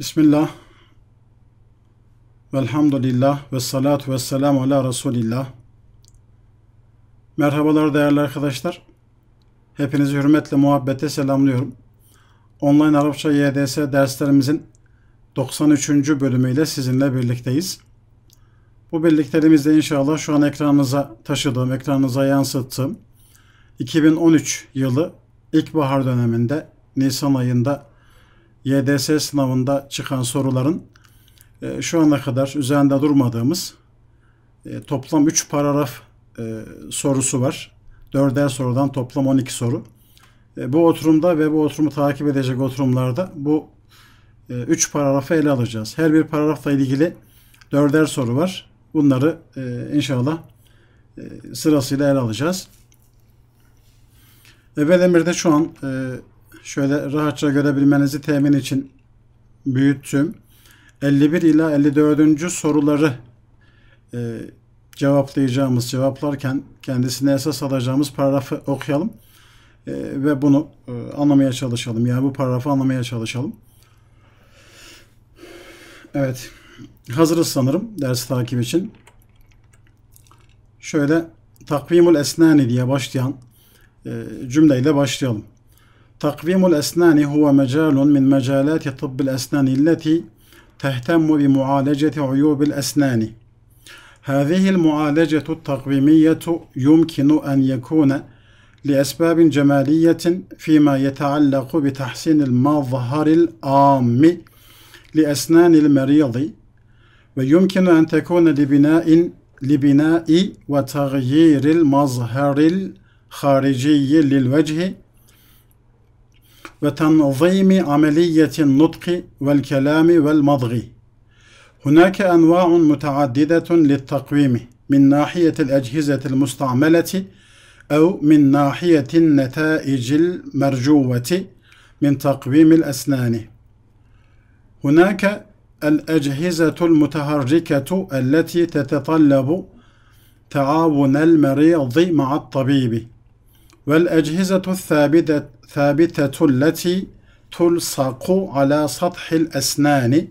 Bismillah. Velhamdülillah ve salatu ve selamu ala Resulillah. Merhabalar değerli arkadaşlar. Hepinizi hürmetle muhabbete selamlıyorum. Online Arapça YDS derslerimizin 93. bölümüyle sizinle birlikteyiz. Bu birlikteliğimizde inşallah şu an ekranınıza taşıdığım, ekranınıza yansıttığım 2013 yılı ilkbahar döneminde Nisan ayında YDS sınavında çıkan soruların e, şu ana kadar üzerinde durmadığımız e, toplam 3 paragraf e, sorusu var. 4'er sorudan toplam 12 soru. bu oturumda ve bu oturumu takip edecek oturumlarda bu 3 paragrafı ele alacağız. Her bir paragrafla ilgili 4'er soru var. Bunları inşallah sırasıyla ele alacağız. Evvel Emir'de şu an şöyle rahatça görebilmenizi temin için büyüttüm. 51 ila 54. soruları e, cevaplayacağımız, cevaplarken kendisine esas alacağımız paragrafı okuyalım e, ve bunu e, anlamaya çalışalım. Yani bu paragrafı anlamaya çalışalım. Evet, hazırız sanırım ders takip için. Şöyle takvimul esnani diye başlayan e, cümleyle başlayalım. تقويم الأسنان هو مجال من مجالات طب الأسنان التي تهتم بمعالجة عيوب الأسنان. هذه المعالجة التقويمية يمكن أن يكون لأسباب جمالية فيما يتعلق بتحسين المظهر العام لأسنان المريض، ويمكن أن تكون لبناء لبناء وتغيير المظهر الخارجي للوجه وتنظيم عملية النطق والكلام والمضغ هناك أنواع متعددة للتقويم من ناحية الأجهزة المستعملة أو من ناحية النتائج المرجوة من تقويم الأسنان هناك الأجهزة المتحركة التي تتطلب تعاون المريض مع الطبيب والأجهزة الثابتة ثابتة التي تلصق على سطح الأسنان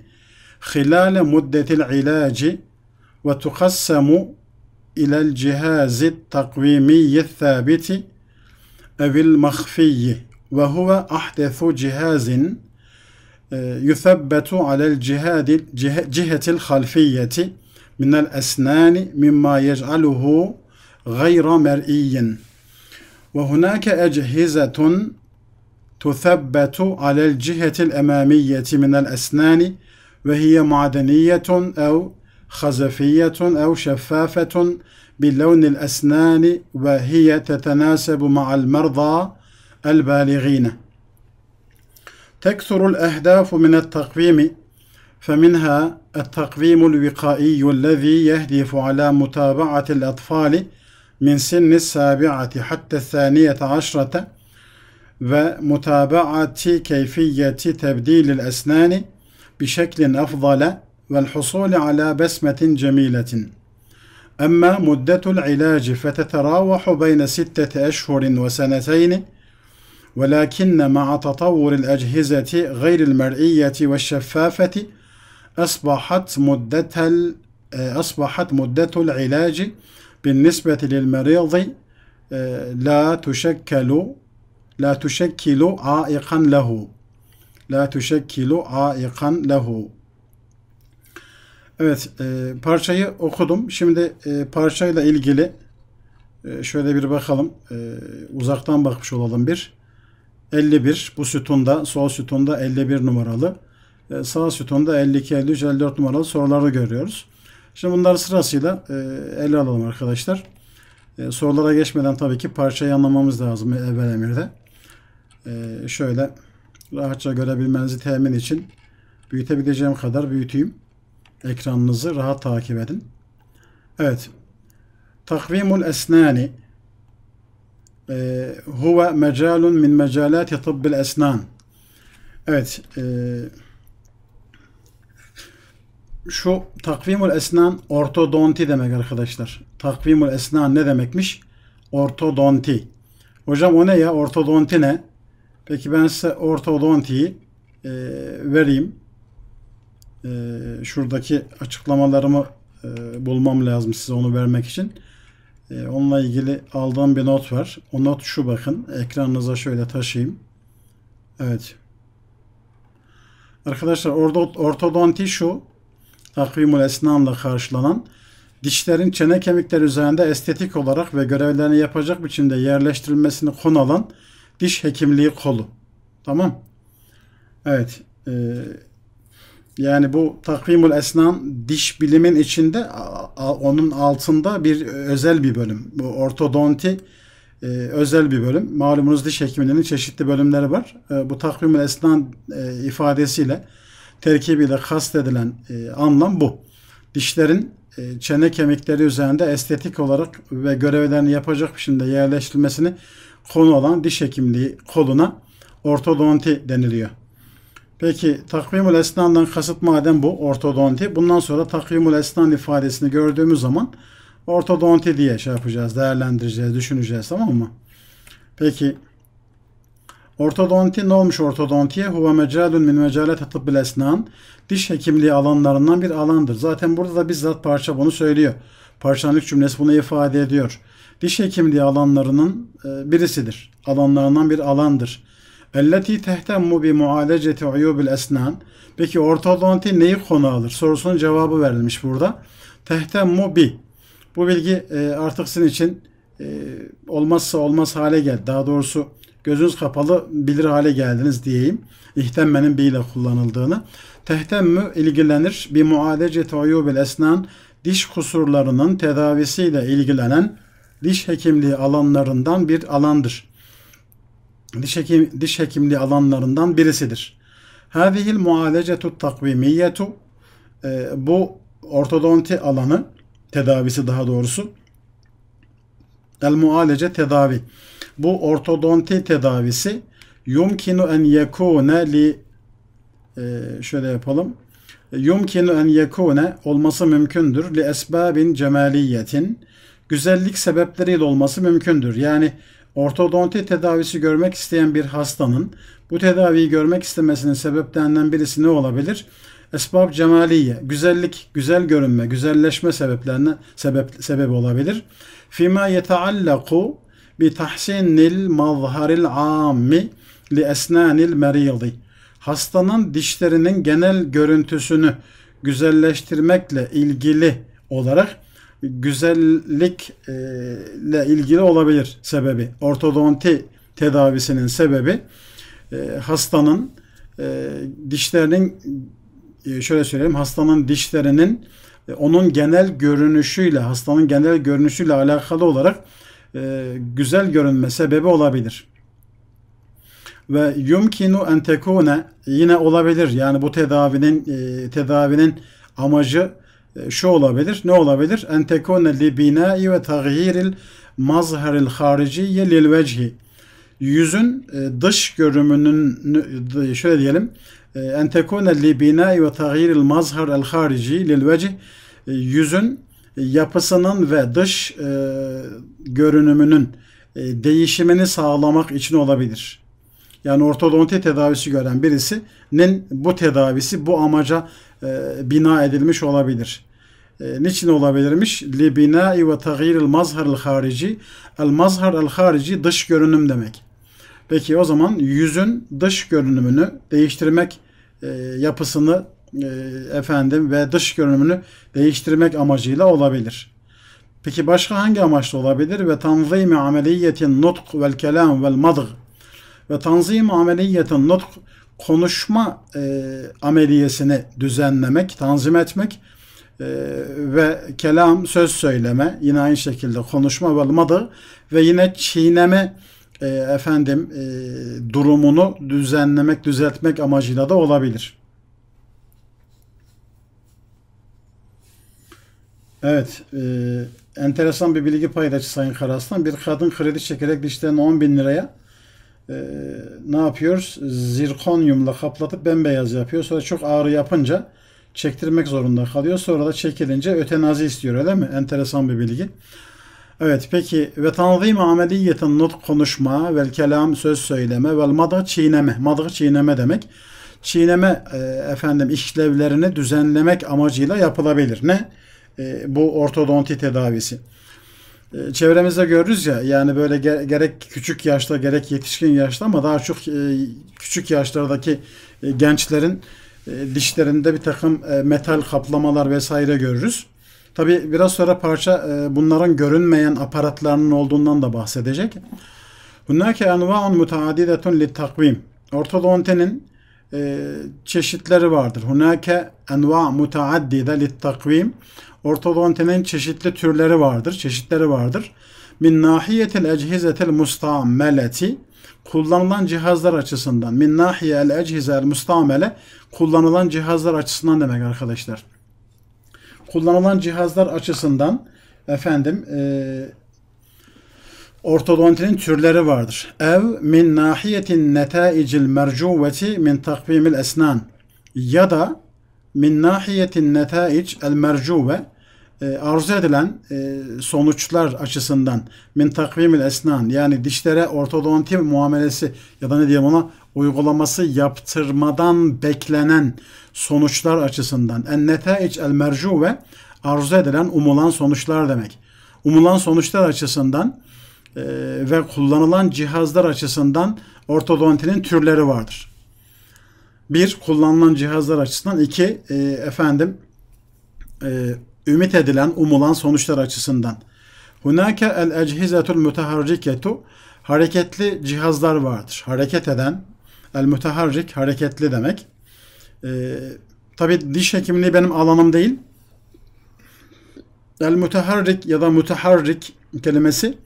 خلال مدة العلاج وتقسم إلى الجهاز التقويمي الثابت أو المخفي وهو أحدث جهاز آه، يثبت على الجهاد جهة الخلفية من الأسنان مما يجعله غير مرئي وهناك أجهزة تثبت على الجهة الأمامية من الأسنان وهي معدنية أو خزفية أو شفافة بلون الأسنان وهي تتناسب مع المرضى البالغين تكثر الأهداف من التقويم فمنها التقويم الوقائي الذي يهدف على متابعة الأطفال من سن السابعة حتى الثانية عشرة ومتابعة كيفية تبديل الأسنان بشكل أفضل والحصول على بسمة جميلة أما مدة العلاج فتتراوح بين ستة أشهر وسنتين ولكن مع تطور الأجهزة غير المرئية والشفافة أصبحت مدة آه، أصبحت مدة العلاج بالنسبة للمريض آه، لا تشكل La tuşekkilu aikan lehu. La tuşekkilu aikan lehu. Evet, e, parçayı okudum. Şimdi e, parçayla ilgili e, şöyle bir bakalım. E, uzaktan bakmış olalım bir. 51 bu sütunda, sol sütunda 51 numaralı. E, sağ sütunda 52, 53, 54 numaralı soruları görüyoruz. Şimdi bunları sırasıyla e, ele alalım arkadaşlar. E, sorulara geçmeden tabii ki parçayı anlamamız lazım evvel emirde. Ee, şöyle rahatça görebilmenizi temin için büyütebileceğim kadar büyüteyim. Ekranınızı rahat takip edin. Evet. Takvimul esnani ee, huve mecalun min mecalati tıbbil esnan. Evet. E, şu takvimul esnan ortodonti demek arkadaşlar. Takvimul esnan ne demekmiş? Ortodonti. Hocam o ne ya? Ortodonti ne? Peki ben size ortodontiyi e, vereyim. E, şuradaki açıklamalarımı e, bulmam lazım size onu vermek için. E, onunla ilgili aldığım bir not var. O not şu bakın. Ekranınıza şöyle taşıyayım. Evet. Arkadaşlar ortodonti şu. Takvimul esnamla karşılanan dişlerin çene kemikleri üzerinde estetik olarak ve görevlerini yapacak biçimde yerleştirilmesini konu alan diş hekimliği kolu. Tamam. Evet. E, yani bu takvimul esnan diş bilimin içinde a, a, onun altında bir özel bir bölüm. Bu ortodonti e, özel bir bölüm. Malumunuz diş hekimliğinin çeşitli bölümleri var. E, bu takvimül esnan e, ifadesiyle terkibiyle kastedilen e, anlam bu. Dişlerin e, çene kemikleri üzerinde estetik olarak ve görevlerini yapacak biçimde yerleştirilmesini konu olan diş hekimliği koluna ortodonti deniliyor. Peki takvimül esnandan kasıt madem bu ortodonti bundan sonra takvimül esnan ifadesini gördüğümüz zaman ortodonti diye şey yapacağız, değerlendireceğiz, düşüneceğiz tamam mı? Peki Ortodonti ne olmuş ortodontiye? Huve mecalun min mecalet tıbbil esnan. Diş hekimliği alanlarından bir alandır. Zaten burada da bizzat parça bunu söylüyor. Parçanlık cümlesi bunu ifade ediyor diş hekimliği alanlarının e, birisidir. Alanlarından bir alandır. Elleti tehtemmu bi mualeceti uyubil esnan. Peki ortodonti neyi konu alır? Sorusunun cevabı verilmiş burada. Tehtemmu bi. Bu bilgi e, artık sizin için e, olmazsa olmaz hale geldi. Daha doğrusu gözünüz kapalı bilir hale geldiniz diyeyim. İhtemmenin bi ile kullanıldığını. Tehtemmü ilgilenir. Bi mualeceti uyubil esnan. Diş kusurlarının tedavisiyle ilgilenen diş hekimliği alanlarından bir alandır. Diş, hekim, diş hekimliği alanlarından birisidir. Hâzihil muhalecetu takvimiyetu e, bu ortodonti alanı tedavisi daha doğrusu el mualece tedavi. Bu ortodonti tedavisi yumkinu en yekune li e, şöyle yapalım yumkinu en yekune olması mümkündür li esbabin cemaliyetin güzellik sebepleriyle olması mümkündür. Yani ortodonti tedavisi görmek isteyen bir hastanın bu tedaviyi görmek istemesinin sebeplerinden birisi ne olabilir? Esbab cemaliye, güzellik, güzel görünme, güzelleşme sebeplerine sebep, sebep olabilir. Fima yetaallaku bi tahsinil mazharil ammi li esnanil meriydi. Hastanın dişlerinin genel görüntüsünü güzelleştirmekle ilgili olarak güzellikle ilgili olabilir sebebi. Ortodonti tedavisinin sebebi e, hastanın e, dişlerinin e, şöyle söyleyeyim hastanın dişlerinin onun genel görünüşüyle hastanın genel görünüşüyle alakalı olarak güzel görünme sebebi olabilir ve yumkinu en tekune yine olabilir. Yani bu tedavinin tedavinin amacı e, şu olabilir. Ne olabilir? En tekone li binai ve tagyiril mazharil hariciye lil vecihi. Yüzün e, dış görünümünün şöyle diyelim. E, en tekone li binai ve tagyiril mazhar el harici lil vecih. Yüzün yapısının ve dış görünümünün değişimini sağlamak için olabilir. Yani ortodonti tedavisi gören birisinin bu tedavisi bu amaca e, bina edilmiş olabilir. E, niçin olabilirmiş? Libinai ve tagyiril mazharil harici. El mazhar el harici dış görünüm demek. Peki o zaman yüzün dış görünümünü değiştirmek e, yapısını efendim ve dış görünümünü değiştirmek amacıyla olabilir. Peki başka hangi amaçla olabilir? Ve tanzimi ameliyetin nutk vel kelam vel madg. Ve tanzim ameliyetin nutk konuşma e, ameliyesini düzenlemek, tanzim etmek e, ve kelam, söz söyleme, yine aynı şekilde konuşma ve ve yine çiğneme e, efendim e, durumunu düzenlemek, düzeltmek amacıyla da olabilir. Evet, e, enteresan bir bilgi paylaştı Sayın Karaslan. Bir kadın kredi çekerek dişlerine 10 bin liraya e, ne yapıyoruz? Zirkonyumla kaplatıp bembeyaz yapıyor. Sonra çok ağrı yapınca çektirmek zorunda kalıyor. Sonra da çekilince ötenazi istiyor öyle mi? Enteresan bir bilgi. Evet peki ve tanzim ameliyetin not konuşma vel kelam söz söyleme vel madı çiğneme. Madı çiğneme demek. Çiğneme e, efendim işlevlerini düzenlemek amacıyla yapılabilir. Ne? E, bu ortodonti tedavisi. E, çevremizde görürüz ya yani böyle ge- gerek küçük yaşta gerek yetişkin yaşta ama daha çok e, küçük yaşlardaki e, gençlerin e, dişlerinde bir takım e, metal kaplamalar vesaire görürüz. Tabi biraz sonra parça e, bunların görünmeyen aparatlarının olduğundan da bahsedecek. Hunnake enva'un mutaadidetun lit takvim. Ortodontinin e, çeşitleri vardır. Hunnake enva mutaaddide lit takvim. Ortodontinin çeşitli türleri vardır, çeşitleri vardır. Min nahiyetil echizetil mustameleti kullanılan cihazlar açısından min nahiye el mustamele kullanılan cihazlar açısından demek arkadaşlar. Kullanılan cihazlar açısından efendim e, ortodontinin türleri vardır. Ev min nahiyetin netaicil mercuveti min takvimil esnan ya da min nahiyetin netaic el mercuve e, arzu edilen e, sonuçlar açısından min takvimil esnan yani dişlere ortodonti muamelesi ya da ne diyeyim ona uygulaması yaptırmadan beklenen sonuçlar açısından en netaic el mercuve arzu edilen umulan sonuçlar demek. Umulan sonuçlar açısından e, ve kullanılan cihazlar açısından ortodontinin türleri vardır bir kullanılan cihazlar açısından iki e, efendim e, ümit edilen, umulan sonuçlar açısından. Hunake el ecihizetul müteharriketu hareketli cihazlar vardır. Hareket eden el mutaharrik hareketli demek. E, Tabi diş hekimliği benim alanım değil. El mutaharrik ya da mutaharrik kelimesi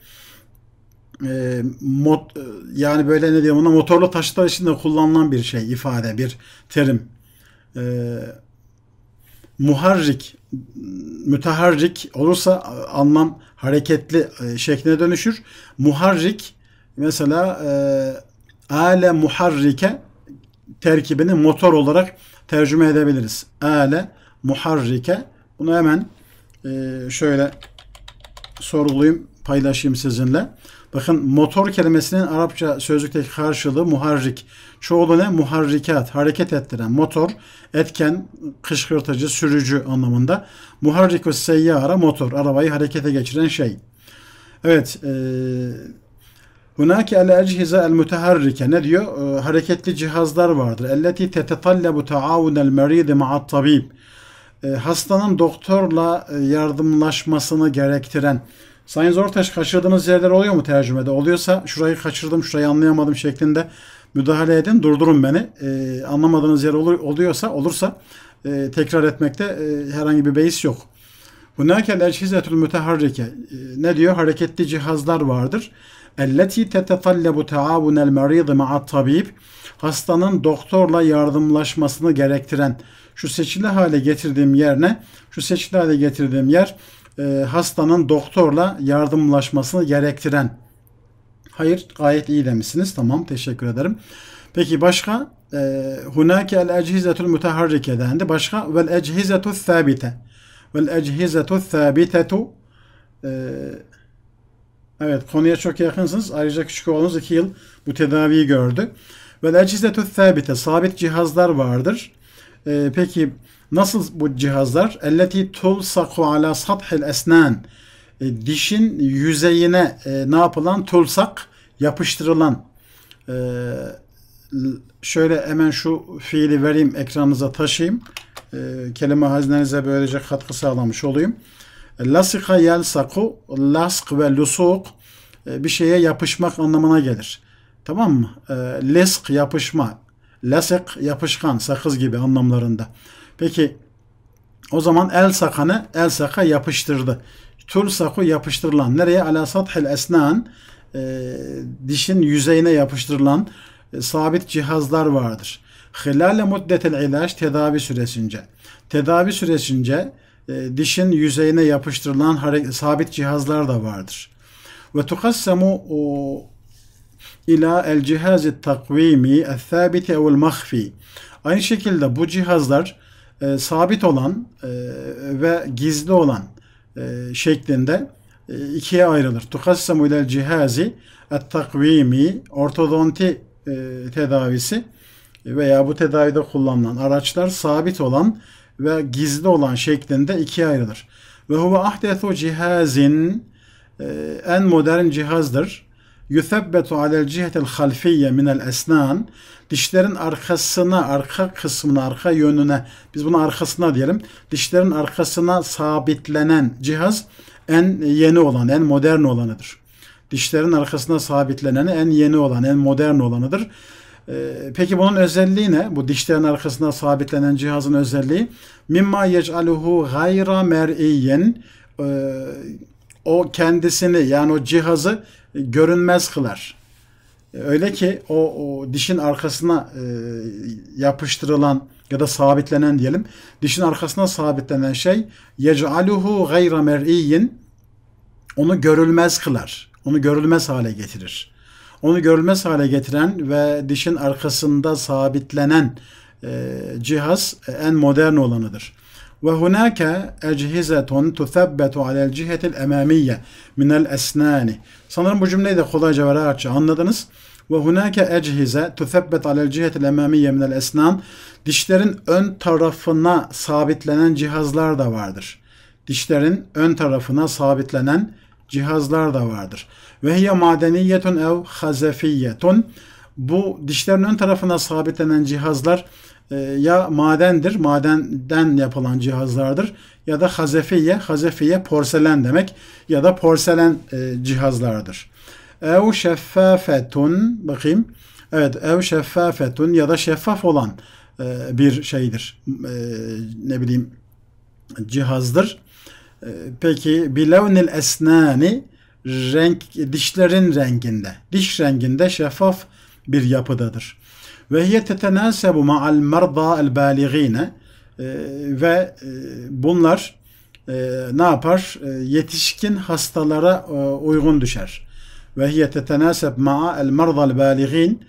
e, mot, e, yani böyle ne diyeyim ona motorlu taşıtlar içinde kullanılan bir şey ifade bir terim e, muharrik müteharrik olursa anlam hareketli e, şekline dönüşür muharrik mesela e, ale muharrike terkibini motor olarak tercüme edebiliriz ale muharrike bunu hemen e, şöyle sorgulayayım paylaşayım sizinle. Bakın motor kelimesinin Arapça sözlükteki karşılığı muharrik. Çoğulu ne? Muharrikat, hareket ettiren motor, etken, kışkırtıcı, sürücü anlamında. Muharrikus seyyara motor, arabayı harekete geçiren şey. Evet, e, Hunaki el ecihize el müteharrike ne diyor? E, hareketli cihazlar vardır. Elleti tetetallabu taavunel meridi ma'at tabib. E, hastanın doktorla e, yardımlaşmasını gerektiren, Sayın Zortaş kaçırdığınız yerler oluyor mu tercümede? Oluyorsa şurayı kaçırdım, şurayı anlayamadım şeklinde müdahale edin, durdurun beni. Ee, anlamadığınız yer olur, oluyorsa, olursa e, tekrar etmekte e, herhangi bir beis yok. Hunakel elçizetül müteharrike. E, ne diyor? Hareketli cihazlar vardır. Elleti tetetallabu taavunel meridi ma'at tabib. Hastanın doktorla yardımlaşmasını gerektiren şu seçili hale getirdiğim yer Şu seçili hale getirdiğim yer e, hastanın doktorla yardımlaşmasını gerektiren. Hayır gayet iyi demişsiniz. Tamam teşekkür ederim. Peki başka e, hunake el ecihizetul müteharrike dendi. Başka vel ecihizetul sabite. Vel ecihizetul sabitetu e, Evet konuya çok yakınsınız. Ayrıca küçük oğlunuz 2 yıl bu tedaviyi gördü. Vel ecizetul sabite sabit cihazlar vardır. Ee, peki Nasıl bu cihazlar? Elleti tulsaku ala sathil esnan. E, dişin yüzeyine e, ne yapılan? Tulsak yapıştırılan. E, şöyle hemen şu fiili vereyim ekranınıza taşıyayım. kelime hazinenize böylece katkı sağlamış olayım. Lasika yelsaku, lask ve lusuk bir şeye yapışmak anlamına gelir. Tamam mı? Lesk yapışma, lasık yapışkan, sakız gibi anlamlarında. Peki o zaman el sakanı el saka yapıştırdı. saku yapıştırılan. Nereye? Ala sathil esnan. E, dişin yüzeyine yapıştırılan e, sabit cihazlar vardır. Hilale muddetil ilaç tedavi süresince. Tedavi süresince e, dişin yüzeyine yapıştırılan sabit cihazlar da vardır. Ve tukassemu ila el cihazı takvimi el thabiti el mahfi. Aynı şekilde bu cihazlar e, sabit olan e, ve gizli olan e, şeklinde e, ikiye ayrılır. Tukassamu ilel cihazi et takvimi ortodonti e, tedavisi veya bu tedavide kullanılan araçlar sabit olan ve gizli olan şeklinde ikiye ayrılır. Ve huve ahdetu cihazin e, en modern cihazdır yuthabbetu alel cihetel halfiyye minel esnan dişlerin arkasına, arka kısmına, arka yönüne, biz bunu arkasına diyelim, dişlerin arkasına sabitlenen cihaz en yeni olan, en modern olanıdır. Dişlerin arkasına sabitlenen en yeni olan, en modern olanıdır. Ee, peki bunun özelliği ne? Bu dişlerin arkasına sabitlenen cihazın özelliği mimma yec'aluhu gayra mer'iyyen ee, o kendisini yani o cihazı görünmez kılar. Öyle ki o, o dişin arkasına e, yapıştırılan ya da sabitlenen diyelim. Dişin arkasına sabitlenen şey yec'aluhu gayra mer'iyyin onu görülmez kılar. Onu görülmez hale getirir. Onu görülmez hale getiren ve dişin arkasında sabitlenen e, cihaz en modern olanıdır. وهناك أجهزة تثبت على الجهة الأمامية من الأسنان Sanırım bu cümleyi de kolayca ve rahatça anladınız. وهناك أجهزة تثبت على الجهة الأمامية من الأسنان Dişlerin ön tarafına sabitlenen cihazlar da vardır. Dişlerin ön tarafına sabitlenen cihazlar da vardır. Ve hiye madeniyetun ev hazefiyetun. Bu dişlerin ön tarafına sabitlenen cihazlar ee, ya madendir, madenden yapılan cihazlardır ya da hazefiye, hazefiye porselen demek ya da porselen e, cihazlardır. Ev şeffafetun, bakayım. Evet, ev şeffafetun ya da şeffaf olan e, bir şeydir. E, ne bileyim, cihazdır. Peki, bilevnil esnani, renk, dişlerin renginde, diş renginde şeffaf bir yapıdadır. Ve hiye tetenasebu ma'al merda el baligine e, ve e, bunlar e, ne yapar? Yetişkin hastalara uygun düşer. Ve hiye tetenaseb ma'a el merda el baligin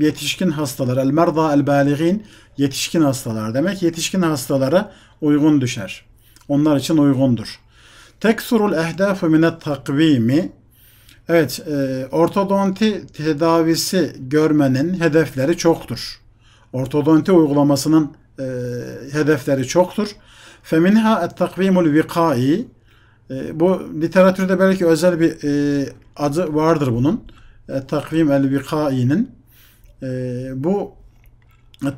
yetişkin hastalar. El marda el baligin yetişkin hastalar demek. Yetişkin hastalara uygun düşer. Onlar için uygundur. Teksurul ehdafu minet takvimi Evet, e, ortodonti tedavisi görmenin hedefleri çoktur. Ortodonti uygulamasının e, hedefleri çoktur. Feminha et-takvimul vikai e, bu literatürde belki özel bir e, adı vardır bunun. E, takvim el vikai'nin. E, bu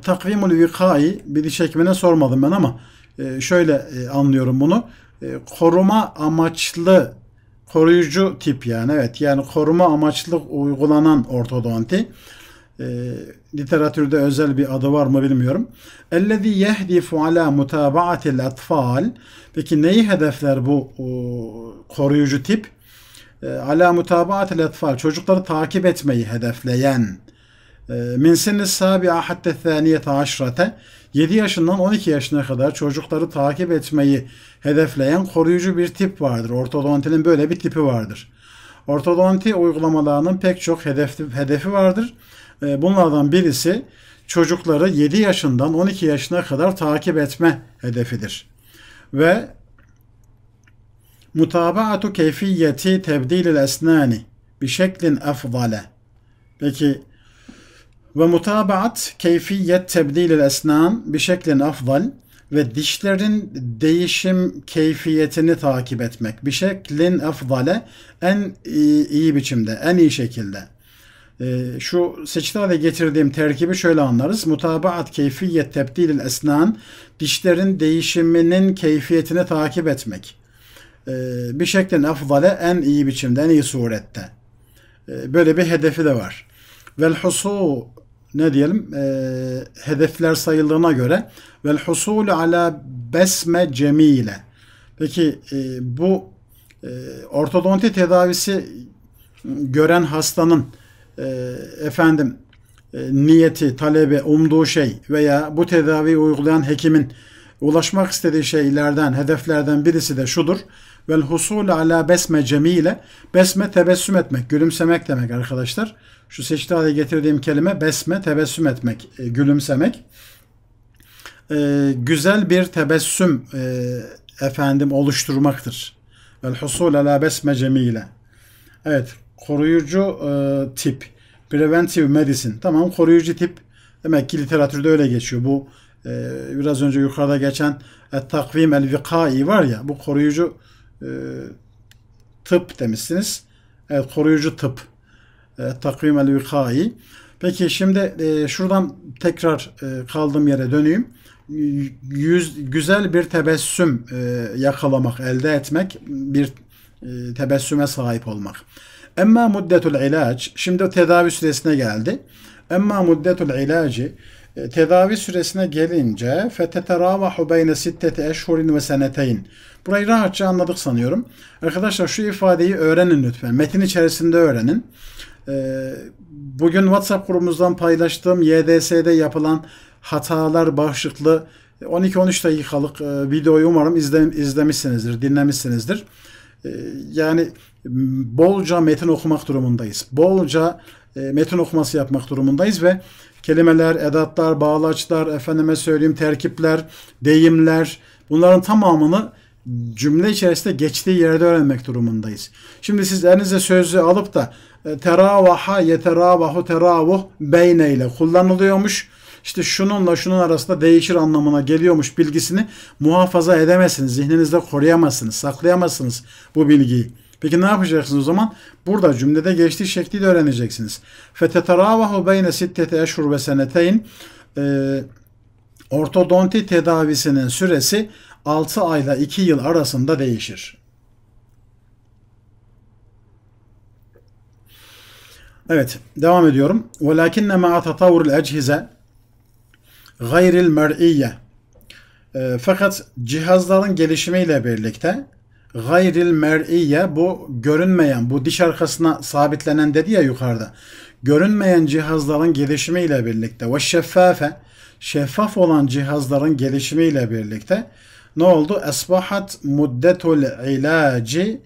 takvimul vikai bir diş hekimine sormadım ben ama e, şöyle e, anlıyorum bunu. E, koruma amaçlı koruyucu tip yani evet yani koruma amaçlı uygulanan ortodonti. E, literatürde özel bir adı var mı bilmiyorum. Ellezî yehdifu ala mutabaatil atfal. Peki neyi hedefler bu o, koruyucu tip? Ee, ala mutabaatil atfal. Çocukları takip etmeyi hedefleyen. E, min sinni sabi'a hatta thaniyete aşrate. 7 yaşından 12 yaşına kadar çocukları takip etmeyi hedefleyen koruyucu bir tip vardır. Ortodontinin böyle bir tipi vardır. Ortodonti uygulamalarının pek çok hedefi vardır. Ee, bunlardan birisi çocukları 7 yaşından 12 yaşına kadar takip etme hedefidir. Ve mutabaatu keyfiyeti tebdilil esnani bir şeklin efdale. Peki ve mutabaat keyfiyet tebdil esnan bir şeklin afdal ve dişlerin değişim keyfiyetini takip etmek. Bir şeklin efdale en iyi, iyi biçimde, en iyi şekilde. Ee, şu secdede getirdiğim terkibi şöyle anlarız. Mutabaat keyfiyet tebdil esnan dişlerin değişiminin keyfiyetini takip etmek. E, bir şeklin efdale en iyi biçimde, en iyi surette. Ee, böyle bir hedefi de var. Vel husu ne diyelim e, hedefler sayıldığına göre ve husul ala besme cemile. Peki e, bu e, ortodonti tedavisi gören hastanın e, efendim e, niyeti, talebi, umduğu şey veya bu tedaviyi uygulayan hekimin ulaşmak istediği şeylerden, hedeflerden birisi de şudur vel husul ala besme cemile. Besme tebessüm etmek, gülümsemek demek arkadaşlar. Şu secdada getirdiğim kelime besme tebessüm etmek, e, gülümsemek. E, güzel bir tebessüm e, efendim oluşturmaktır. Vel husul ala besme cemile. Evet, koruyucu e, tip. Preventive medicine. Tamam, koruyucu tip. Demek ki literatürde öyle geçiyor. Bu e, biraz önce yukarıda geçen takvim el vikai var ya bu koruyucu ee, tıp demişsiniz. Evet, koruyucu tıp. E, takvim el vikai. Peki şimdi e, şuradan tekrar e, kaldığım yere döneyim. Yüz, güzel bir tebessüm e, yakalamak, elde etmek, bir e, tebessüme sahip olmak. Emma muddetul ilaç. Şimdi tedavi süresine geldi. Emma muddetul ilacı e, tedavi süresine gelince feteteravahu beyne sitteti eşhurin ve seneteyn. Burayı rahatça anladık sanıyorum. Arkadaşlar şu ifadeyi öğrenin lütfen. Metin içerisinde öğrenin. Ee, bugün WhatsApp grubumuzdan paylaştığım YDS'de yapılan hatalar başlıklı 12-13 dakikalık e, videoyu umarım izlemişsinizdir, dinlemişsinizdir. Ee, yani bolca metin okumak durumundayız. Bolca e, metin okuması yapmak durumundayız ve kelimeler, edatlar, bağlaçlar, efendime söyleyeyim terkipler, deyimler bunların tamamını cümle içerisinde geçtiği yerde öğrenmek durumundayız. Şimdi siz elinize sözü alıp da e, teravaha yeteravahu teravuh beyne ile kullanılıyormuş. İşte şununla şunun arasında değişir anlamına geliyormuş bilgisini muhafaza edemezsiniz. Zihninizde koruyamazsınız, saklayamazsınız bu bilgiyi. Peki ne yapacaksınız o zaman? Burada cümlede geçtiği şekli de öğreneceksiniz. Feteteravahu beyne sittete eşhur ve seneteyn e, ortodonti tedavisinin süresi 6 ayla 2 yıl arasında değişir. Evet, devam ediyorum. وَلَكِنَّ مَا تَطَوْرِ الْاَجْهِزَ غَيْرِ الْمَرْئِيَّ Fakat cihazların gelişimiyle birlikte gayril mer'iye bu görünmeyen, bu diş arkasına sabitlenen dedi ya yukarıda. Görünmeyen cihazların gelişimiyle birlikte ve şeffafe, şeffaf olan cihazların gelişimiyle birlikte ne oldu? Esbahat muddetul ilacı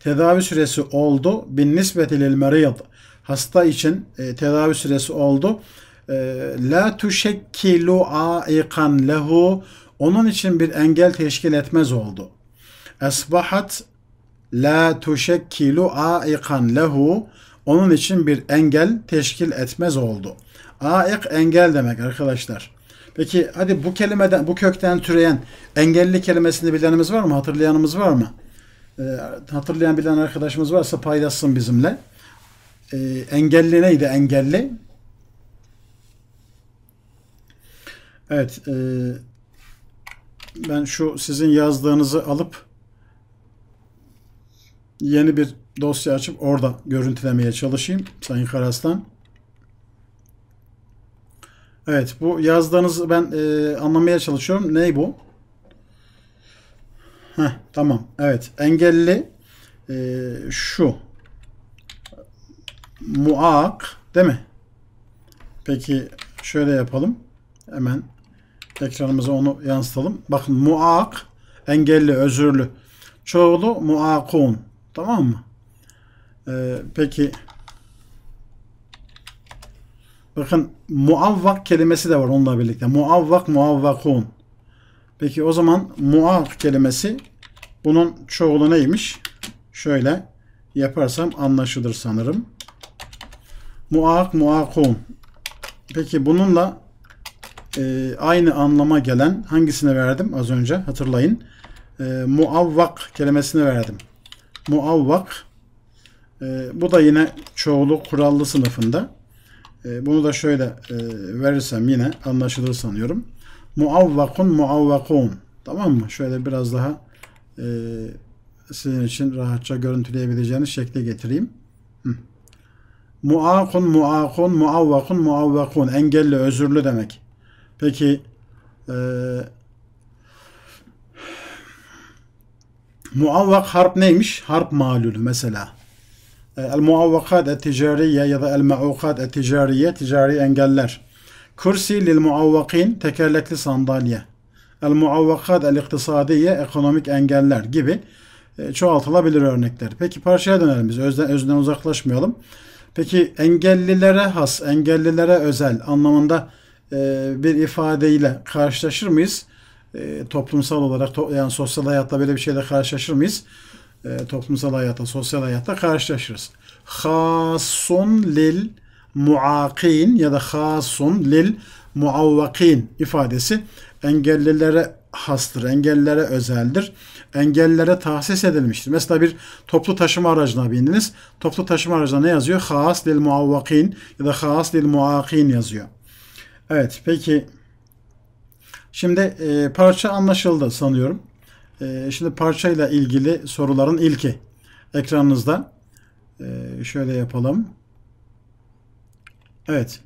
tedavi süresi oldu. Bin nisbetilil merid hasta için e, tedavi süresi oldu. E, la tuşekkilu aikan lehu onun için bir engel teşkil etmez oldu. Esbahat la tuşekkilu aikan lehu onun için bir engel teşkil etmez oldu. Aik engel demek arkadaşlar. Peki hadi bu kelimeden, bu kökten türeyen engelli kelimesini bilenimiz var mı? Hatırlayanımız var mı? E, hatırlayan bilen arkadaşımız varsa paylaşsın bizimle. E, engelli neydi engelli? Evet. E, ben şu sizin yazdığınızı alıp yeni bir dosya açıp orada görüntülemeye çalışayım Sayın Karaslan. Evet bu yazdığınız ben e, anlamaya çalışıyorum. Ney bu? Heh, tamam. Evet. Engelli e, şu. Muak değil mi? Peki şöyle yapalım. Hemen ekranımıza onu yansıtalım. Bakın muak engelli, özürlü. Çoğulu muakun. Tamam mı? Ee, peki Bakın muavvak kelimesi de var onunla birlikte. Muavvak muavvakun. Peki o zaman muavvak kelimesi bunun çoğulu neymiş? Şöyle yaparsam anlaşılır sanırım. Muavvak muavvakun. Peki bununla e, aynı anlama gelen hangisine verdim az önce hatırlayın. E, muavvak kelimesini verdim. Muavvak. E, bu da yine çoğulu kurallı sınıfında. Ee, bunu da şöyle e, verirsem yine anlaşılır sanıyorum. Muavvakun muavvakun. Tamam mı? Şöyle biraz daha e, sizin için rahatça görüntüleyebileceğiniz şekle getireyim. Hı. Muakun, muakun, muavvakun, muavvakun. Engelli, özürlü demek. Peki e, muavvak harp neymiş? Harp malulü mesela. E, El-muavvakat et-ticariye ya da el-me'ukat et-ticariye ticari engeller. Kursi lil muavvakin tekerlekli sandalye. El-muavvakat ekonomik engeller gibi e, çoğaltılabilir örnekler. Peki parçaya dönelim biz. Özden, özden uzaklaşmayalım. Peki engellilere has, engellilere özel anlamında e, bir ifadeyle karşılaşır mıyız? E, toplumsal olarak to, yani sosyal hayatta böyle bir şeyle karşılaşır mıyız? e, toplumsal hayata, sosyal hayata karşılaşırız. Hasun lil muakin ya da hasun lil muavvakin ifadesi engellilere hastır, engellilere özeldir, engellilere tahsis edilmiştir. Mesela bir toplu taşıma aracına bindiniz. Toplu taşıma aracına ne yazıyor? Has lil muavvakin ya da has lil muakin yazıyor. Evet, peki şimdi e, parça anlaşıldı sanıyorum. Ee, şimdi parçayla ilgili soruların ilki ekranınızda. Ee, şöyle yapalım. Evet.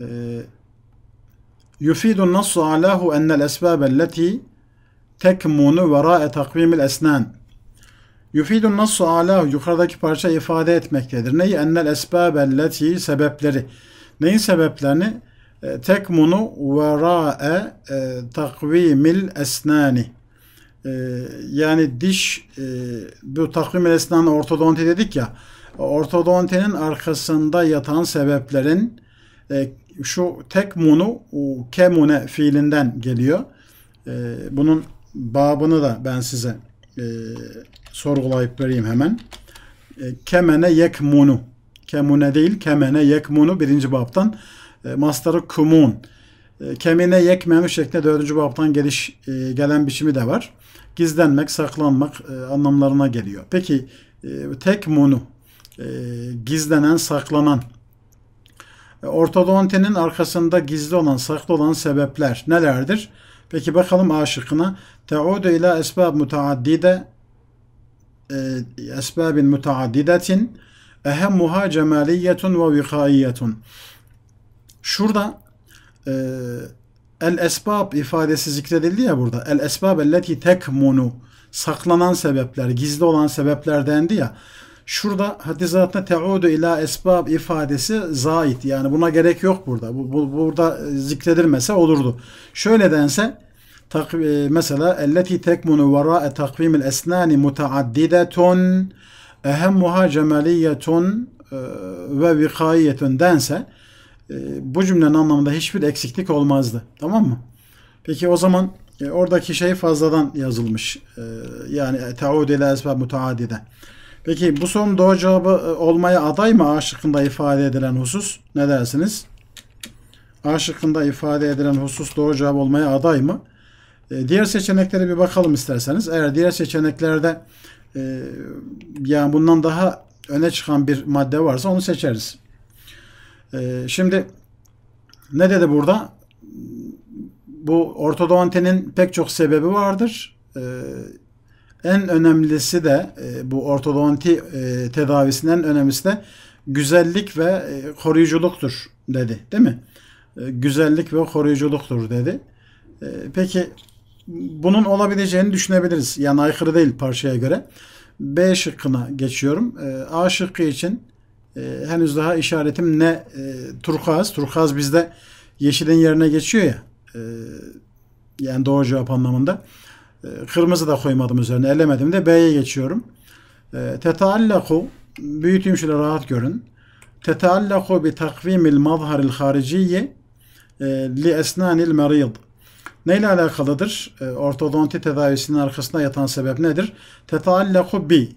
Ee, Yufidu nassu alahu ennel esbâbelleti tekmunu verâe takvimil esnân. Yufidun nassu ala yukarıdaki parça ifade etmektedir. Neyi? Ennel esbabelleti sebepleri. Neyin sebeplerini? E, tekmunu vera'e takvimil esnani e, yani diş e, bu takvimil esnani ortodonti dedik ya ortodontinin arkasında yatan sebeplerin şu tekmunu kemune fiilinden geliyor. Bunun babını da ben size sorgulayıp vereyim hemen. Kemene yekmunu. Kemune değil, kemene yekmunu birinci babtan e, mastarı kumun, e, kemine yekmemiş şeklinde dördüncü babtan geliş e, gelen biçimi de var. Gizlenmek, saklanmak anlamlarına geliyor. Peki tek munu, gizlenen, saklanan. Ortodontinin arkasında gizli olan, saklı olan sebepler nelerdir? Peki bakalım A şıkkına. Te'udu ila esbab mutaaddide esbabin mutaaddidetin ehemmuha cemaliyyetun ve vikayiyetun. Şurada e, el esbab ifadesi zikredildi ya burada. El esbab elleti tekmunu saklanan sebepler, gizli olan sebepler dendi ya. Şurada hadizatına teudu ila esbab ifadesi zait. Yani buna gerek yok burada. Bu, bu, burada zikredilmese olurdu. Şöyle dense e, mesela elleti tekmunu takvim el esnani mutaaddidatun ehemmuha cemaliyetun e, ve vikayetun dense ee, bu cümlenin anlamında hiçbir eksiklik olmazdı. Tamam mı? Peki o zaman e, oradaki şey fazladan yazılmış. Ee, e, yani teavudile esbab mutaadide. Peki bu sorunun doğru cevabı e, olmaya aday mı A şıkkında ifade edilen husus? Ne dersiniz? A şıkkında ifade edilen husus doğru cevap olmaya aday mı? Ee, diğer seçeneklere bir bakalım isterseniz. Eğer diğer seçeneklerde e, yani bundan daha öne çıkan bir madde varsa onu seçeriz. Ee, şimdi ne dedi burada? Bu ortodontinin pek çok sebebi vardır. Ee, en önemlisi de e, bu ortodonti e, tedavisinin en önemlisi de güzellik ve e, koruyuculuktur dedi değil mi? Ee, güzellik ve koruyuculuktur dedi. peki bunun olabileceğini düşünebiliriz. Yani aykırı değil parçaya göre. B şıkkına geçiyorum. A şıkkı için e, henüz daha işaretim ne e, turkuaz. Turkuaz bizde yeşilin yerine geçiyor ya. E, yani doğru cevap anlamında. E, kırmızı da koymadım üzerine. Elemedim de B'ye geçiyorum. E, tetaallaku büyüteyim şöyle rahat görün. Tetaallaku bi takvimil mazharil hariciyi e, li esnanil merid. Neyle alakalıdır? E, ortodonti tedavisinin arkasında yatan sebep nedir? Tetaallaku bi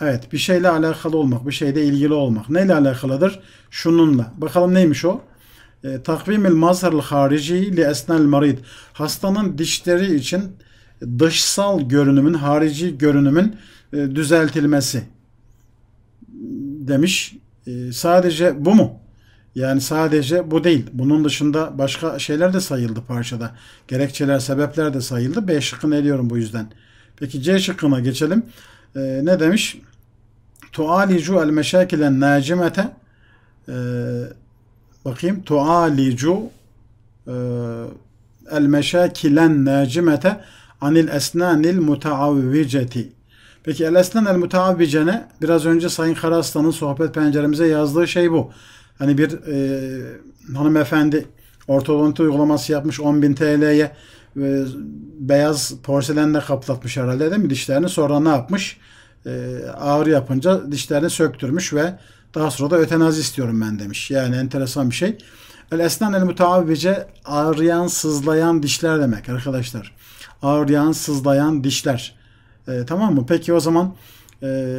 Evet bir şeyle alakalı olmak, bir şeyle ilgili olmak. Neyle alakalıdır? Şununla. Bakalım neymiş o? E, takvimil mazharl harici li esnel marid. Hastanın dişleri için dışsal görünümün, harici görünümün e, düzeltilmesi demiş. E, sadece bu mu? Yani sadece bu değil. Bunun dışında başka şeyler de sayıldı parçada. Gerekçeler, sebepler de sayıldı. B şıkkını eliyorum bu yüzden. Peki C şıkkına geçelim. E, ne demiş? tualicu el meşakilen nacimete e, bakayım tualicu e, el meşakilen nacimete anil esnanil mutaavviceti Peki el esnan el mutaavvice Biraz önce Sayın Karaslan'ın sohbet penceremize yazdığı şey bu. Hani bir e, hanımefendi ortodonti uygulaması yapmış 10.000 TL'ye e, beyaz porselenle kaplatmış herhalde değil mi dişlerini? Sonra ne yapmış? E, ağrı yapınca dişlerini söktürmüş ve daha sonra da ötenazi istiyorum ben demiş. Yani enteresan bir şey. El esnan el müteavvice ağrıyan sızlayan dişler demek arkadaşlar. Ağrıyan sızlayan dişler. E, tamam mı? Peki o zaman e,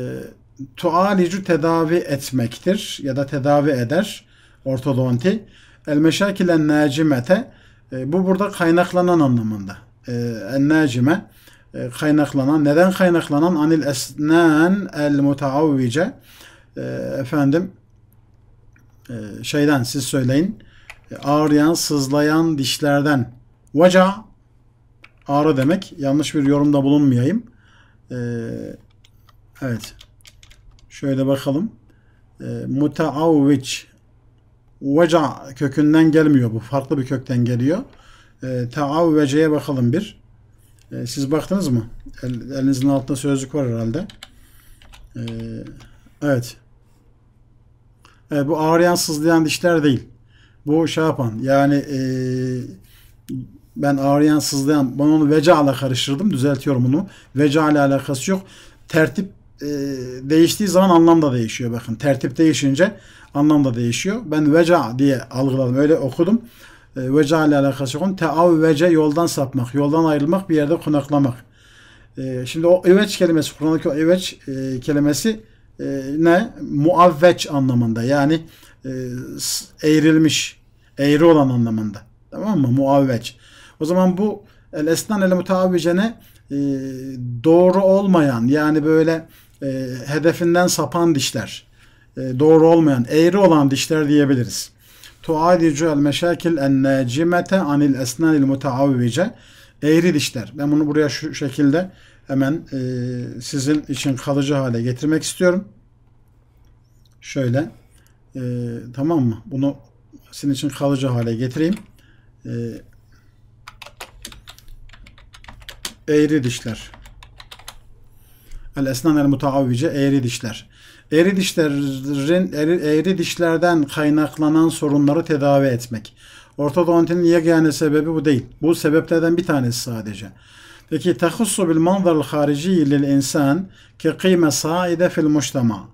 tualicu tedavi etmektir ya da tedavi eder ortodonti. El meşakilen nacimete e, bu burada kaynaklanan anlamında. E, en nacime e, kaynaklanan, neden kaynaklanan anil esnan el mutaavvice e, efendim e, şeyden siz söyleyin ağrıyan, sızlayan dişlerden vaca ağrı demek. Yanlış bir yorumda bulunmayayım. evet. Şöyle bakalım. Ee, Mutaavviç vaca kökünden gelmiyor bu. Farklı bir kökten geliyor. Ee, Taavvece'ye bakalım bir. Ee, siz baktınız mı? El, elinizin altında sözlük var herhalde. E, evet. E, bu ağrıyan sızlayan dişler değil. Bu şey yapan yani e, ben ağrıyan sızlayan ben onu veca ile karıştırdım. Düzeltiyorum bunu. Veca ile alakası yok. Tertip e, değiştiği zaman anlam da değişiyor bakın. Tertip değişince anlam da değişiyor. Ben veca diye algıladım. Öyle okudum. E, Veca ile alakası yok. vece yoldan sapmak, yoldan ayrılmak, bir yerde konaklamak. E, şimdi o evet kelimesi, Kur'an'daki o evet e, kelimesi ne? Muavveç anlamında. Yani eğrilmiş, eğri olan anlamında. Tamam mı? Muavveç. O zaman bu el esnan ele mutavvice Doğru olmayan yani böyle hedefinden sapan dişler. Doğru olmayan, eğri olan dişler diyebiliriz tuadicu el meşakil en nacimete anil esnanil mutaavvice eğri dişler. Ben bunu buraya şu şekilde hemen e, sizin için kalıcı hale getirmek istiyorum. Şöyle e, tamam mı? Bunu sizin için kalıcı hale getireyim. E, eğri dişler. El esnan el mutaavvice eğri dişler eri dişlerin eri, eri dişlerden kaynaklanan sorunları tedavi etmek. Ortodontinin yegane sebebi bu değil. Bu sebeplerden bir tanesi sadece. Peki tahussu bil manzarl harici lil insan ki kıyme saide fil mujtama.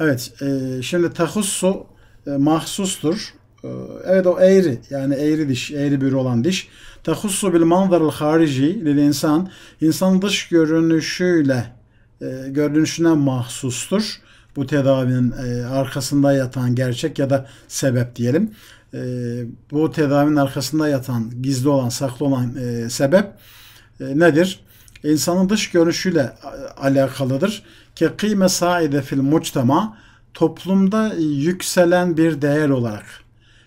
Evet, e, şimdi tahussu e, mahsustur. E, evet o eğri yani eğri diş, eğri bir olan diş. Tahussu bil manzarl harici lil insan insan dış görünüşüyle e, görünüşüne mahsustur bu tedavinin e, arkasında yatan gerçek ya da sebep diyelim. E, bu tedavinin arkasında yatan gizli olan saklı olan e, sebep e, nedir? İnsanın dış görünüşüyle alakalıdır. Ki kıyme saide fil muçtema toplumda yükselen bir değer olarak.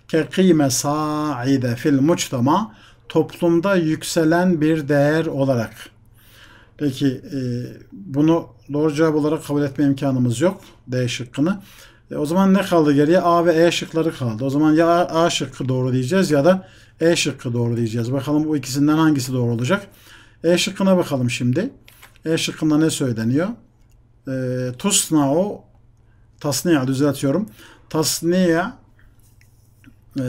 Ke kıyme saide fil muçtema toplumda yükselen bir değer olarak Peki e, bunu doğru cevap olarak kabul etme imkanımız yok. D şıkkını. E, o zaman ne kaldı geriye? A ve E şıkları kaldı. O zaman ya A, şıkkı doğru diyeceğiz ya da E şıkkı doğru diyeceğiz. Bakalım bu ikisinden hangisi doğru olacak? E şıkkına bakalım şimdi. E şıkkında ne söyleniyor? E, tusnao tasniya düzeltiyorum. Tasniya e,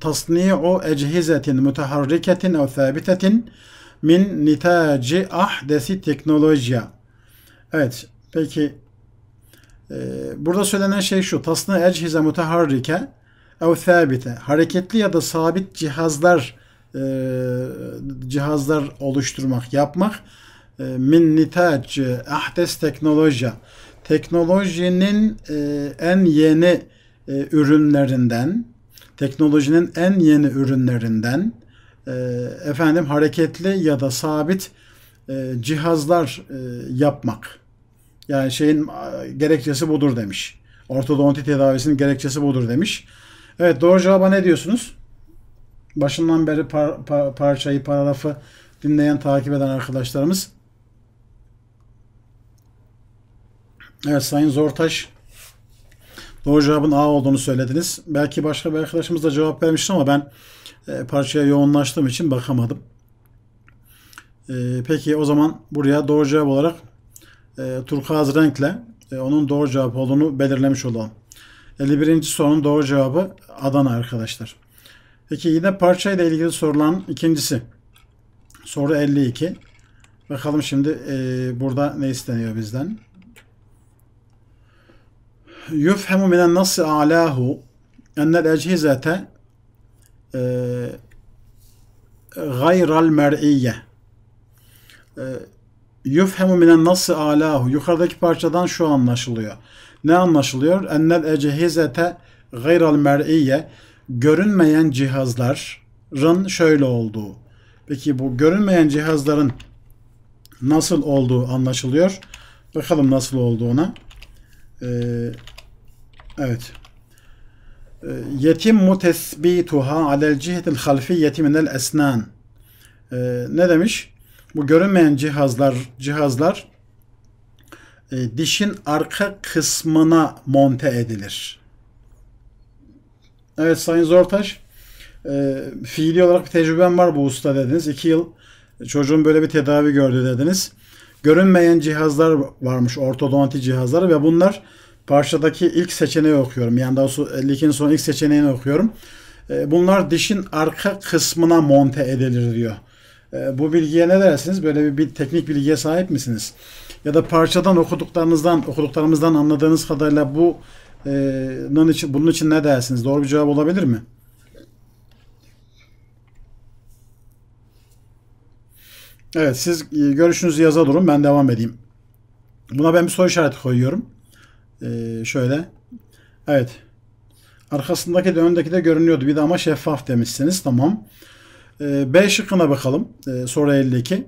tasniyo echizetin müteharriketin ev sabitetin min nitaci ahdesi teknolojiya. Evet peki e, burada söylenen şey şu. Tasna ecihize mutaharrike ev sabite. Hareketli ya da sabit cihazlar e, cihazlar oluşturmak, yapmak e, min nitaci ahdes teknolojiya. Teknolojinin en yeni ürünlerinden, teknolojinin en yeni ürünlerinden ee, efendim hareketli ya da sabit e, cihazlar e, yapmak. Yani şeyin e, gerekçesi budur demiş. Ortodonti tedavisinin gerekçesi budur demiş. Evet doğru cevaba ne diyorsunuz? Başından beri par, par, parçayı, paragrafı dinleyen, takip eden arkadaşlarımız. Evet Sayın Zortaş doğru cevabın A olduğunu söylediniz. Belki başka bir arkadaşımız da cevap vermişti ama ben e, parçaya yoğunlaştığım için bakamadım. E, peki o zaman buraya doğru cevap olarak e, turkuaz renkle e, onun doğru cevap olduğunu belirlemiş olalım. 51. sorunun doğru cevabı Adana arkadaşlar. Peki yine parçayla ilgili sorulan ikincisi. Soru 52. Bakalım şimdi e, burada ne isteniyor bizden? Yufhemu minen nasi alahu ennel eczizete ee, gayral mer'iyye ee, yufhemu minen nası alahu yukarıdaki parçadan şu anlaşılıyor. Ne anlaşılıyor? Ennel ecehizete gayral mer'iyye görünmeyen cihazların şöyle olduğu. Peki bu görünmeyen cihazların nasıl olduğu anlaşılıyor. Bakalım nasıl olduğuna. Ee, evet. Ee, yetim tesbituha alel cihetil halfiyeti minel esnan. Ee, ne demiş? Bu görünmeyen cihazlar, cihazlar e, dişin arka kısmına monte edilir. Evet Sayın Zortaş, e, fiili olarak bir tecrübem var bu usta dediniz. İki yıl çocuğum böyle bir tedavi gördü dediniz. Görünmeyen cihazlar varmış, ortodonti cihazları ve bunlar Parçadaki ilk seçeneği okuyorum. Yani daha likin son ilk seçeneğini okuyorum. E, bunlar dişin arka kısmına monte edilir diyor. E, bu bilgiye ne dersiniz? Böyle bir, bir teknik bilgiye sahip misiniz? Ya da parçadan okuduklarınızdan, okuduklarımızdan anladığınız kadarıyla bu bunun e, için, bunun için ne dersiniz? Doğru bir cevap olabilir mi? Evet siz görüşünüzü yaza durun ben devam edeyim. Buna ben bir soru işareti koyuyorum. Ee, şöyle. Evet. Arkasındaki de öndeki de görünüyordu. Bir de ama şeffaf demişsiniz. Tamam. Ee, B şıkkına bakalım. Ee, soru 52.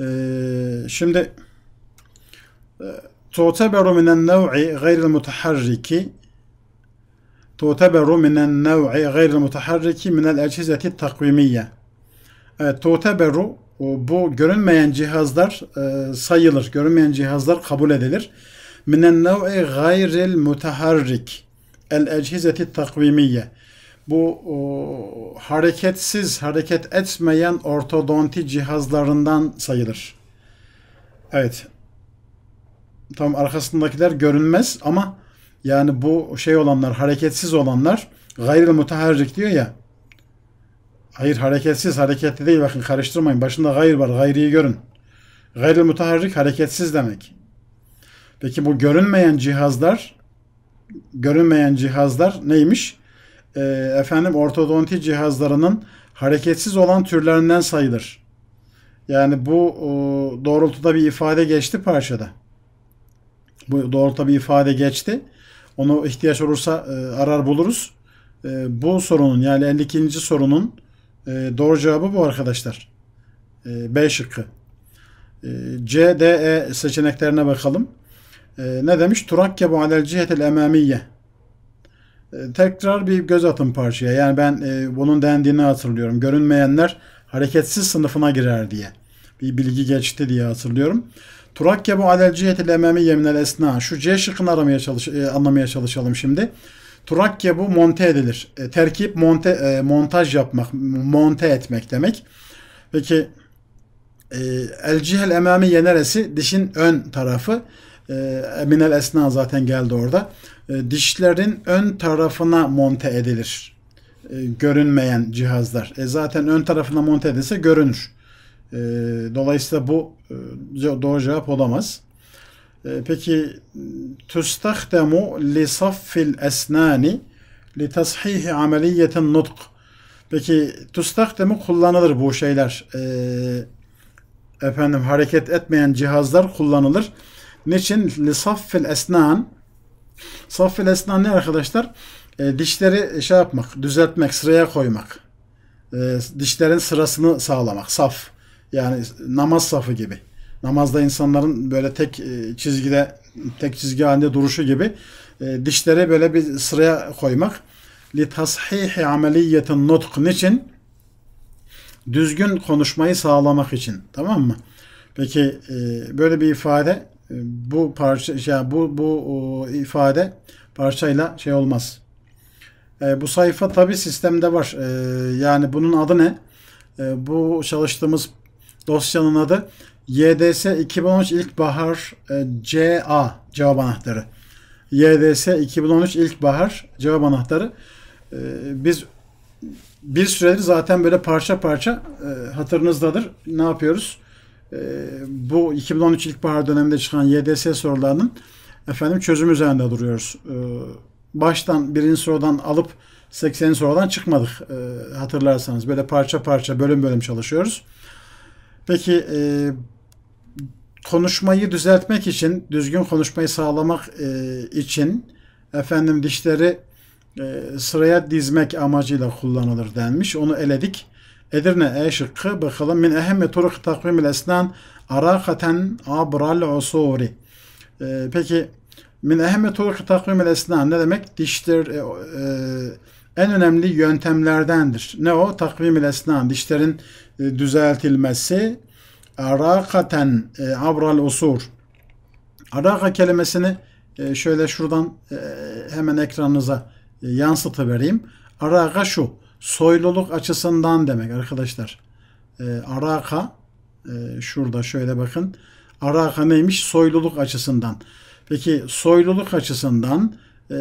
Ee, şimdi تعتبر من النوع غير المتحرك تعتبر من النوع غير المتحرك من الأجهزة التقويمية تعتبر bu görünmeyen cihazlar e, sayılır. Görünmeyen cihazlar kabul edilir minen nev'i gayril mutaharrik el echizeti takvimiye. Bu o, hareketsiz, hareket etmeyen ortodonti cihazlarından sayılır. Evet. Tam arkasındakiler görünmez ama yani bu şey olanlar, hareketsiz olanlar gayril mutaharrik diyor ya. Hayır hareketsiz, hareketli değil. Bakın karıştırmayın. Başında gayr var. Gayriyi görün. Gayril mutaharrik hareketsiz demek. Peki bu görünmeyen cihazlar görünmeyen cihazlar neymiş? E, efendim ortodonti cihazlarının hareketsiz olan türlerinden sayılır. Yani bu e, doğrultuda bir ifade geçti parçada. Bu doğrultuda bir ifade geçti. Onu ihtiyaç olursa e, arar buluruz. E, bu sorunun yani 52. sorunun e, doğru cevabı bu arkadaşlar. E, B şıkkı. E, C, D, E seçeneklerine bakalım. Ee, ne demiş? Turakkebu alel cihetel emamiye. Ee, tekrar bir göz atın parçaya. Yani ben e, bunun dendiğini hatırlıyorum. Görünmeyenler hareketsiz sınıfına girer diye. Bir bilgi geçti diye hatırlıyorum. Turakkebu alel cihetel emamiye minel esna. Şu C şıkkını aramaya çalış, e, anlamaya çalışalım şimdi. bu monte edilir. E, terkip monte, e, montaj yapmak, monte etmek demek. Peki e, el cihel emamiye neresi? Dişin ön tarafı e, ee, Minel Esna zaten geldi orada. E, dişlerin ön tarafına monte edilir. E, görünmeyen cihazlar. E, zaten ön tarafına monte edilse görünür. E, dolayısıyla bu e, doğru cevap olamaz. E, peki tustahdemu li saffil esnani li tashihi ameliyetin nutq Peki tustahdemu kullanılır bu şeyler. E, efendim hareket etmeyen cihazlar kullanılır Niçin? Lisaffil esnan. Saffil esnan ne arkadaşlar? E, dişleri şey yapmak, düzeltmek, sıraya koymak. E, dişlerin sırasını sağlamak. Saf. Yani namaz safı gibi. Namazda insanların böyle tek e, çizgide, tek çizgi halinde duruşu gibi e, dişleri böyle bir sıraya koymak. Li tashihi ameliyetin nutk. Niçin? Düzgün konuşmayı sağlamak için. Tamam mı? Peki e, böyle bir ifade bu parça ya şey, bu bu ifade parçayla şey olmaz. E, bu sayfa tabi sistemde var. E, yani bunun adı ne? E, bu çalıştığımız dosyanın adı YDS 2013 İlkbahar e, CA cevap anahtarı. YDS 2013 İlkbahar cevap anahtarı. biz bir süredir zaten böyle parça parça e, hatırınızdadır. Ne yapıyoruz? Ee, bu 2013 ilkbahar döneminde çıkan YDS sorularının efendim çözüm üzerinde duruyoruz. Ee, baştan birinci sorudan alıp 80. sorudan çıkmadık ee, hatırlarsanız. Böyle parça parça bölüm bölüm çalışıyoruz. Peki e, konuşmayı düzeltmek için, düzgün konuşmayı sağlamak e, için efendim dişleri e, sıraya dizmek amacıyla kullanılır denmiş. Onu eledik. Edirne E şıkkı bakalım. Min ehemme turuk takvimil esnan arakaten abral usuri. Ee, peki min ehemme turuk takvimil esnan ne demek? Diştir e, e, en önemli yöntemlerdendir. Ne o? Takvimil esnan. Dişlerin e, düzeltilmesi. Arakaten e, abral usur. Araka kelimesini e, şöyle şuradan e, hemen ekranınıza e, vereyim Araka şu soyluluk açısından demek arkadaşlar. E, araka e, şurada şöyle bakın. Araka neymiş? Soyluluk açısından. Peki soyluluk açısından e,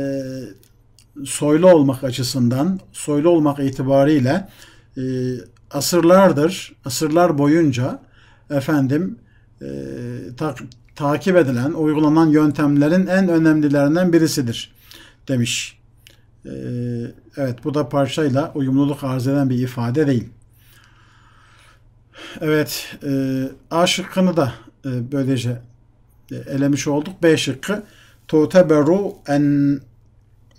soylu olmak açısından soylu olmak itibariyle e, asırlardır asırlar boyunca efendim e, ta, takip edilen uygulanan yöntemlerin en önemlilerinden birisidir demiş. Ee, evet bu da parçayla uyumluluk arz eden bir ifade değil. Evet e, A şıkkını da e, böylece e, elemiş olduk. B şıkkı tuteberu en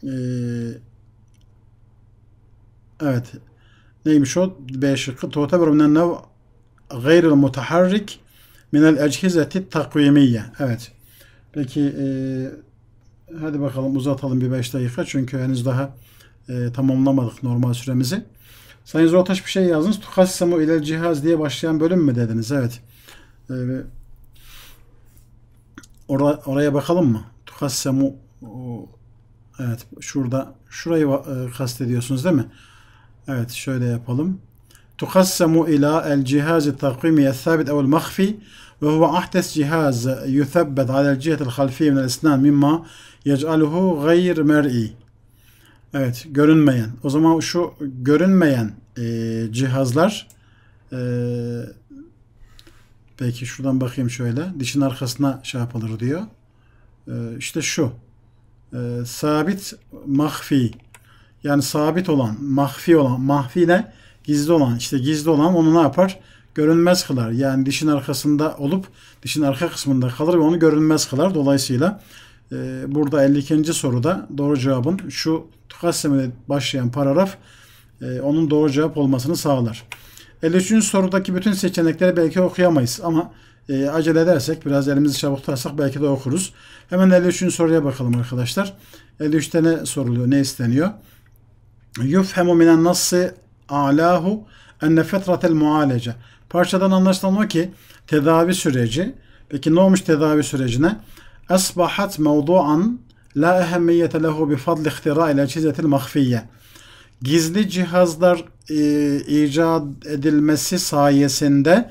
e, evet neymiş o? B şıkkı tuteberu en nev gayril mutaharrik minel eczhizeti takvimiye. Evet. Peki eee hadi bakalım uzatalım bir 5 dakika çünkü henüz daha e, tamamlamadık normal süremizi. Sayın Zortaş bir şey yazdınız. Tukassamo ile cihaz diye başlayan bölüm mü dediniz? Evet. E, or oraya bakalım mı? Tukassamo evet şurada şurayı e, kastediyorsunuz değil mi? Evet şöyle yapalım. تقسم إلى الجهاز التقويمي الثابت أو المخفي وهو أحدث جهاز يثبت على الجهة الخلفية من الأسنان مما Yec'aluhu gayr mer'i. Evet, görünmeyen. O zaman şu görünmeyen e, cihazlar e, peki şuradan bakayım şöyle. Dişin arkasına şey yapılır diyor. E, işte şu. E, sabit mahfi. Yani sabit olan, mahfi olan. Mahfi ne? Gizli olan. İşte gizli olan onu ne yapar? görünmez kılar. Yani dişin arkasında olup dişin arka kısmında kalır ve onu görünmez kılar. Dolayısıyla e, burada 52. soruda doğru cevabın şu tukassemede başlayan paragraf e, onun doğru cevap olmasını sağlar. 53. sorudaki bütün seçenekleri belki okuyamayız ama e, acele edersek biraz elimizi çabuk tutarsak belki de okuruz. Hemen 53. soruya bakalım arkadaşlar. 53'te ne soruluyor? Ne isteniyor? Yufhemu minen nassi alahu enne fetratel mualece. Parçadan anlaşılan o ki tedavi süreci. Peki ne olmuş tedavi sürecine? أصبحت موضوعا la ehemmiyete lehu bi fadli ihtira ile çizetil mahfiye. Gizli cihazlar e, icat edilmesi sayesinde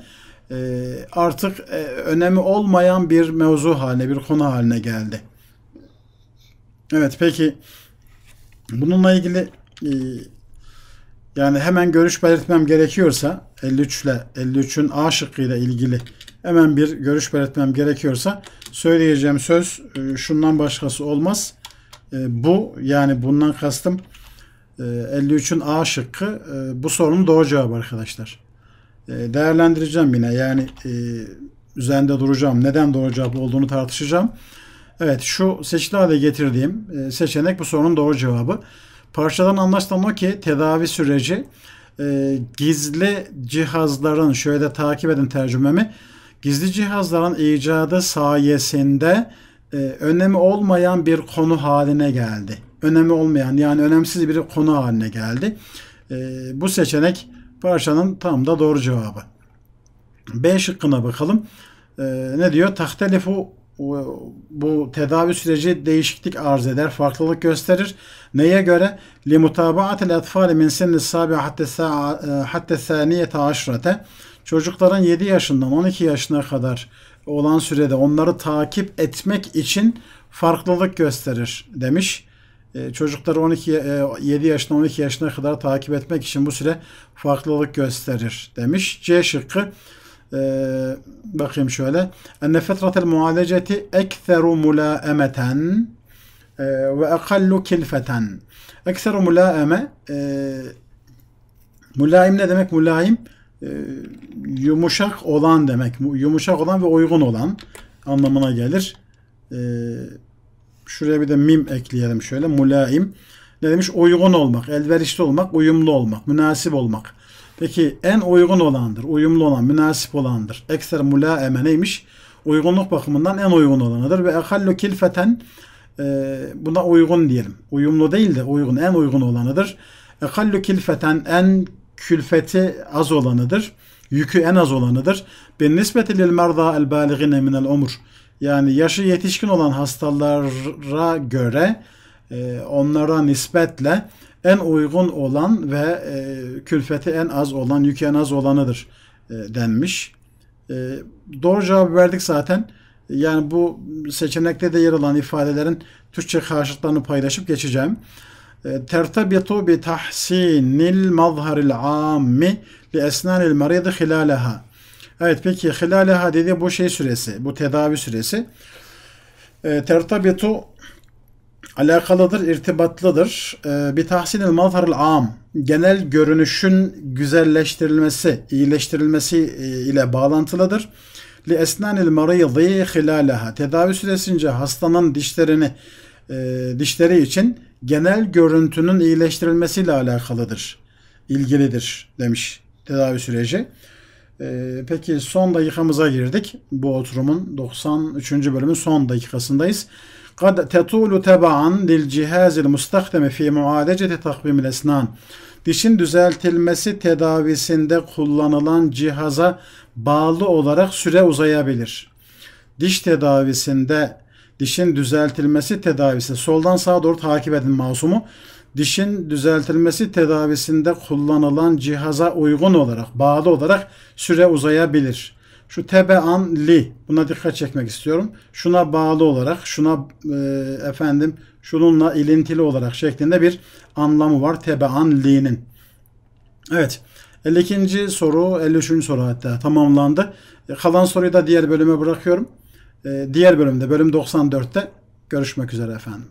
e, artık e, önemi olmayan bir mevzu haline, bir konu haline geldi. Evet peki bununla ilgili e, yani hemen görüş belirtmem gerekiyorsa 53 ile 53'ün A şıkkıyla ilgili hemen bir görüş belirtmem gerekiyorsa söyleyeceğim söz e, şundan başkası olmaz. E, bu yani bundan kastım e, 53'ün A şıkkı e, bu sorunun doğru cevabı arkadaşlar. E, değerlendireceğim yine yani üzerinde duracağım. Neden doğru cevap olduğunu tartışacağım. Evet şu seçili hale getirdiğim seçenek bu sorunun doğru cevabı. Parçadan anlaşılan o ki tedavi süreci gizli cihazların şöyle de takip edin tercümemi gizli cihazların icadı sayesinde e, önemi olmayan bir konu haline geldi. Önemi olmayan yani önemsiz bir konu haline geldi. E, bu seçenek parçanın tam da doğru cevabı. B şıkkına bakalım. E, ne diyor? Tahtelifu e, bu tedavi süreci değişiklik arz eder, farklılık gösterir. Neye göre? لِمُتَابَعَةِ الْاَطْفَالِ مِنْ سِنِّ السَّابِعَ hatta سَانِيَةَ عَشْرَةَ e, çocukların 7 yaşından 12 yaşına kadar olan sürede onları takip etmek için farklılık gösterir demiş. E, çocukları 12 7 yaşından 12 yaşına kadar takip etmek için bu süre farklılık gösterir demiş. C şıkkı e, bakayım şöyle. Enne fetretel muhaleceti ekseru mulaemeten e, ve ekallu kilfeten. Ekseru mulaeme mulaim ne demek? Mulaim ee, yumuşak olan demek. Yumuşak olan ve uygun olan anlamına gelir. Ee, şuraya bir de mim ekleyelim şöyle. Mulaim. Ne demiş? Uygun olmak, elverişli olmak, uyumlu olmak, münasip olmak. Peki en uygun olandır, uyumlu olan, münasip olandır. Ekser mulaeme neymiş? Uygunluk bakımından en uygun olanıdır. Ve ehallu kilfeten e, buna uygun diyelim. Uyumlu değil de uygun, en uygun olanıdır. Ehallu kilfeten en külfeti az olanıdır. Yükü en az olanıdır. Bin nisbeti lil merda el baligine minel umur. Yani yaşı yetişkin olan hastalara göre e, onlara nispetle en uygun olan ve e, külfeti en az olan, yükü en az olanıdır e, denmiş. Doğru cevabı verdik zaten. Yani bu seçenekte de yer alan ifadelerin Türkçe karşılıklarını paylaşıp geçeceğim. E, tertabitu bi tahsinil mazharil ammi li esnanil maridi hilalaha. Evet peki hilalaha dedi bu şey süresi, bu tedavi süresi. E, tertabitu alakalıdır, irtibatlıdır. E, bi tahsinil mazharil am genel görünüşün güzelleştirilmesi, iyileştirilmesi e, ile bağlantılıdır. Li esnanil maridi hilalaha. Tedavi süresince hastanın dişlerini e, dişleri için genel görüntünün iyileştirilmesiyle alakalıdır, ilgilidir demiş tedavi süreci. Ee, peki son dakikamıza girdik. Bu oturumun 93. bölümün son dakikasındayız. قد تطول تبعا للجهاز المستخدم في معالجة تقويم الأسنان dişin düzeltilmesi tedavisinde kullanılan cihaza bağlı olarak süre uzayabilir. Diş tedavisinde Dişin düzeltilmesi tedavisi. Soldan sağa doğru takip edin masumu. Dişin düzeltilmesi tedavisinde kullanılan cihaza uygun olarak, bağlı olarak süre uzayabilir. Şu tebean li buna dikkat çekmek istiyorum. Şuna bağlı olarak, şuna e, efendim şununla ilintili olarak şeklinde bir anlamı var tebean li'nin. Evet. 52. soru, 53. soru hatta tamamlandı. E, kalan soruyu da diğer bölüme bırakıyorum. Ee, diğer bölümde, bölüm 94'te görüşmek üzere efendim.